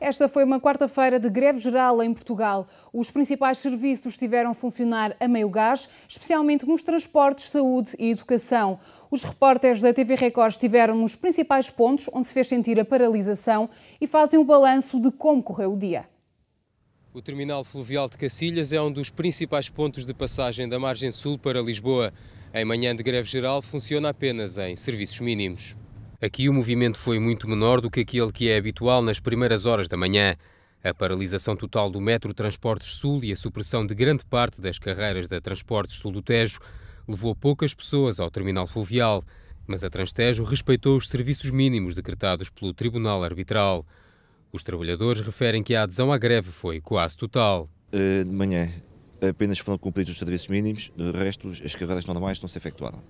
Esta foi uma quarta-feira de greve geral em Portugal. Os principais serviços tiveram a funcionar a meio gás, especialmente nos transportes, saúde e educação. Os repórteres da TV Record estiveram nos principais pontos onde se fez sentir a paralisação e fazem o balanço de como correu o dia. O terminal fluvial de Cacilhas é um dos principais pontos de passagem da margem sul para Lisboa. Em manhã de greve geral, funciona apenas em serviços mínimos. Aqui o movimento foi muito menor do que aquele que é habitual nas primeiras horas da manhã. A paralisação total do Metro Transportes Sul e a supressão de grande parte das carreiras da Transportes Sul do Tejo levou poucas pessoas ao terminal fluvial, mas a Transtejo respeitou os serviços mínimos decretados pelo Tribunal Arbitral. Os trabalhadores referem que a adesão à greve foi quase total. Eh, de manhã apenas foram cumpridos os serviços mínimos, de resto as carreiras normais não se efetuaram.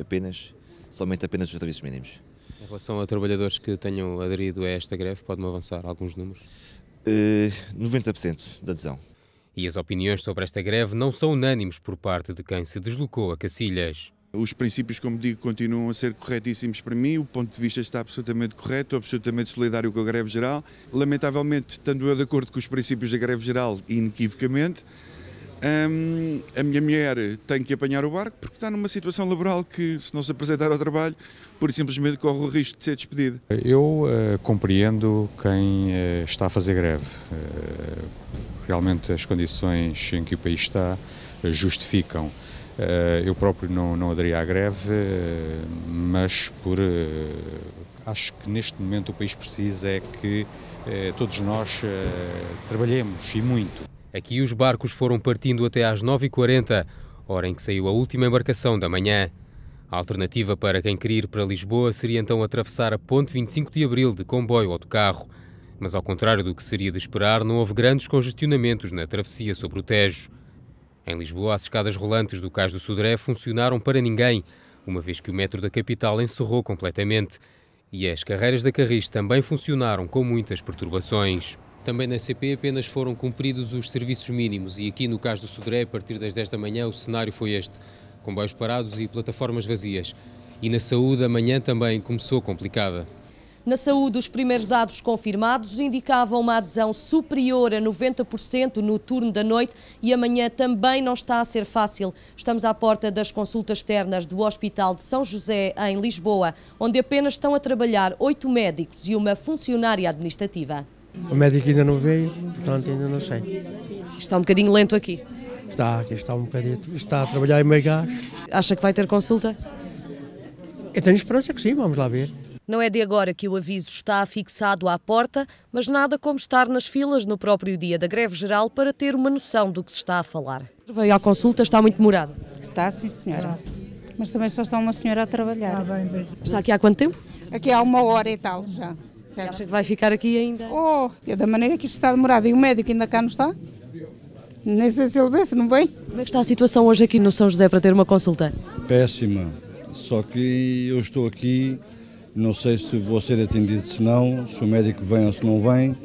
apenas, somente apenas os serviços mínimos. Em relação a trabalhadores que tenham aderido a esta greve, pode-me avançar alguns números? Uh, eh, 90% de adesão. E as opiniões sobre esta greve não são unânimes por parte de quem se deslocou a Cacilhas. Os princípios, como digo, continuam a ser corretíssimos para mim. O ponto de vista está absolutamente correto, absolutamente solidário com a greve geral. Lamentavelmente, estando eu de acordo com os princípios da greve geral, inequivocamente, a minha mulher tem que apanhar o barco porque está numa situação laboral que, se não se apresentar ao trabalho, por simplesmente corre o risco de ser despedida. Eu uh, compreendo quem uh, está a fazer greve. Uh, realmente, as condições em que o país está justificam. eu próprio não, não à greve, mas por. acho que neste momento o país precisa é que todos nós trabalhemos e muito. Aqui os barcos foram partindo até às 9h40, hora em que saiu a última embarcação da manhã. A alternativa para quem quer ir para Lisboa seria então atravessar a Ponte 25 de Abril de comboio ou de carro. Mas, ao contrário do que seria de esperar, não houve grandes congestionamentos na travessia sobre o Tejo. Em Lisboa, as escadas rolantes do Cais do Sodré funcionaram para ninguém, uma vez que o metro da capital encerrou completamente. E as carreiras da Carris também funcionaram com muitas perturbações. Também na CP apenas foram cumpridos os serviços mínimos e aqui no caso do Sodré, a partir das 10 da manhã, o cenário foi este: com bairros parados e plataformas vazias. E na saúde, amanhã também começou complicada. Na saúde, os primeiros dados confirmados indicavam uma adesão superior a 90% no turno da noite e amanhã também não está a ser fácil. Estamos à porta das consultas externas do Hospital de São José, em Lisboa, onde apenas estão a trabalhar oito médicos e uma funcionária administrativa. O médico ainda não veio, portanto ainda não sei. Está um bocadinho lento aqui. Está, aqui está um bocadinho. Está a trabalhar em meio gás. Acha que vai ter consulta? Eu tenho esperança que sim, vamos lá ver. Não é de agora que o aviso está fixado à porta, mas nada como estar nas filas no próprio dia da greve geral para ter uma noção do que se está a falar. Veio à consulta, está muito demorado? Está, sim, senhora. Mas também só está uma senhora a trabalhar. Ah, está aqui há quanto tempo? Aqui há uma hora e tal já certeza. Acha que vai ficar aqui ainda? Oh, é da maneira que isto está demorado e o médico ainda cá não está? Nem sei se ele vê, se não vem. Como é que está a situação hoje aqui no São José para ter uma consulta? Péssima, só que eu estou aqui, não sei se vou ser atendido, se não, se o médico vem ou se não vem.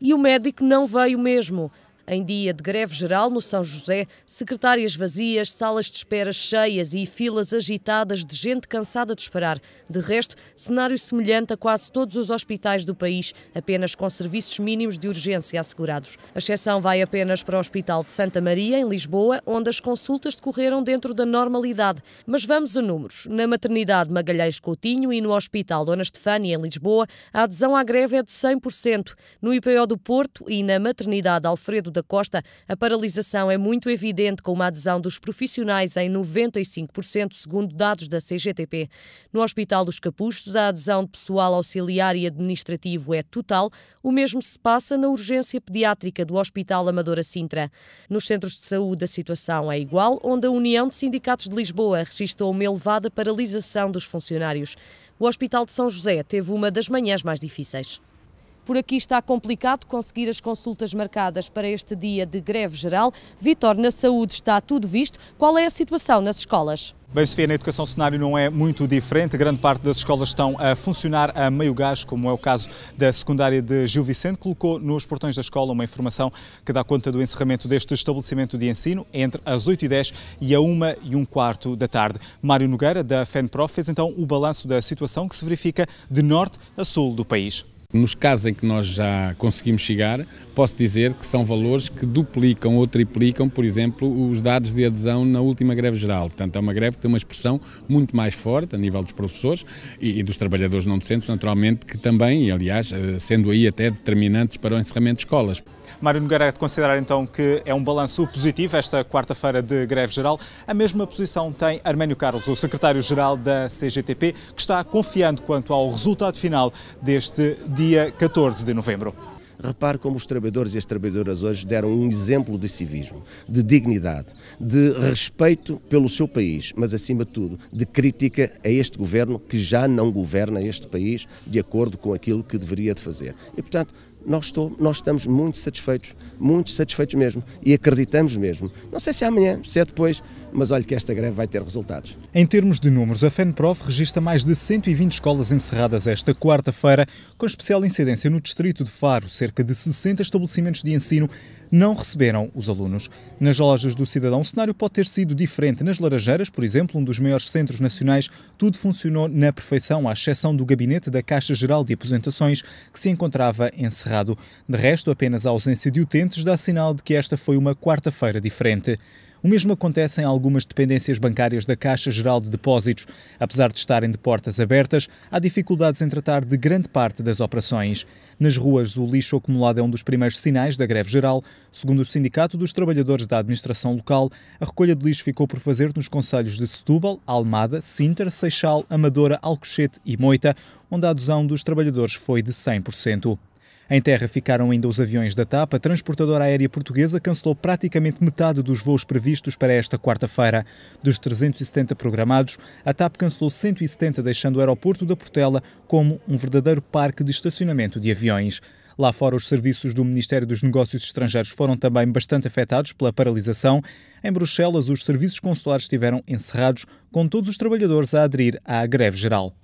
E o médico não veio mesmo em dia de greve geral no São José, secretárias vazias, salas de espera cheias e filas agitadas de gente cansada de esperar. De resto, cenário semelhante a quase todos os hospitais do país, apenas com serviços mínimos de urgência assegurados. A exceção vai apenas para o Hospital de Santa Maria, em Lisboa, onde as consultas decorreram dentro da normalidade. Mas vamos a números. Na maternidade Magalhães Coutinho e no Hospital Dona Estefânia, em Lisboa, a adesão à greve é de 100%. No IPO do Porto e na maternidade Alfredo da Costa, a paralisação é muito evidente com uma adesão dos profissionais em 95%, segundo dados da CGTP. No Hospital dos Capuchos, a adesão de pessoal auxiliar e administrativo é total. O mesmo se passa na urgência pediátrica do Hospital Amadora Sintra. Nos centros de saúde, a situação é igual, onde a União de Sindicatos de Lisboa registrou uma elevada paralisação dos funcionários. O Hospital de São José teve uma das manhãs mais difíceis. Por aqui está complicado conseguir as consultas marcadas para este dia de greve geral. Vitor, na saúde está tudo visto. Qual é a situação nas escolas? Bem, Sofia, na educação o cenário não é muito diferente. Grande parte das escolas estão a funcionar a meio gás, como é o caso da secundária de Gil Vicente, colocou nos portões da escola uma informação que dá conta do encerramento deste estabelecimento de ensino entre as 8h10 e, e a 1 e um quarto da tarde. Mário Nogueira, da FENPROF, fez então o balanço da situação que se verifica de norte a sul do país. Nos casos em que nós já conseguimos chegar, posso dizer que são valores que duplicam ou triplicam, por exemplo, os dados de adesão na última greve geral. Portanto, é uma greve que tem uma expressão muito mais forte a nível dos professores e, dos trabalhadores não docentes, naturalmente, que também, aliás, eh, sendo aí até determinantes para o encerramento de escolas. Mário Nogueira, é de considerar então que é um balanço positivo esta quarta-feira de greve geral. A mesma posição tem Arménio Carlos, o secretário-geral da CGTP, que está confiando quanto ao resultado final deste dia dia 14 de novembro. Repare como os trabalhadores e as trabalhadoras hoje deram um exemplo de civismo, de dignidade, de respeito pelo seu país, mas acima de tudo, de crítica a este governo que já não governa este país de acordo com aquilo que deveria de fazer. E portanto, nós, estou, nós estamos muito satisfeitos, muito satisfeitos mesmo e acreditamos mesmo. Não sei se é amanhã, se é depois, mas olha que esta greve vai ter resultados. Em termos de números, a FENPROF registra mais de 120 escolas encerradas esta quarta-feira, com especial incidência no distrito de Faro, cerca de 60 estabelecimentos de ensino não receberam os alunos. Nas lojas do cidadão, o cenário pode ter sido diferente. Nas Laranjeiras, por exemplo, um dos maiores centros nacionais, tudo funcionou na perfeição, à exceção do gabinete da Caixa Geral de Aposentações, que se encontrava encerrado. De resto, apenas a ausência de utentes dá sinal de que esta foi uma quarta-feira diferente. O mesmo acontece em algumas dependências bancárias da Caixa Geral de Depósitos. Apesar de estarem de portas abertas, há dificuldades em tratar de grande parte das operações. Nas ruas, o lixo acumulado é um dos primeiros sinais da greve geral. Segundo o Sindicato dos Trabalhadores da Administração Local, a recolha de lixo ficou por fazer nos conselhos de Setúbal, Almada, Sintra, Seixal, Amadora, Alcochete e Moita, onde a adesão dos trabalhadores foi de 100%. Em terra ficaram ainda os aviões da TAP. A transportadora aérea portuguesa cancelou praticamente metade dos voos previstos para esta quarta-feira. Dos 370 programados, a TAP cancelou 170, deixando o aeroporto da Portela como um verdadeiro parque de estacionamento de aviões. Lá fora, os serviços do Ministério dos Negócios Estrangeiros foram também bastante afetados pela paralisação. Em Bruxelas, os serviços consulares estiveram encerrados, com todos os trabalhadores a aderir à greve geral.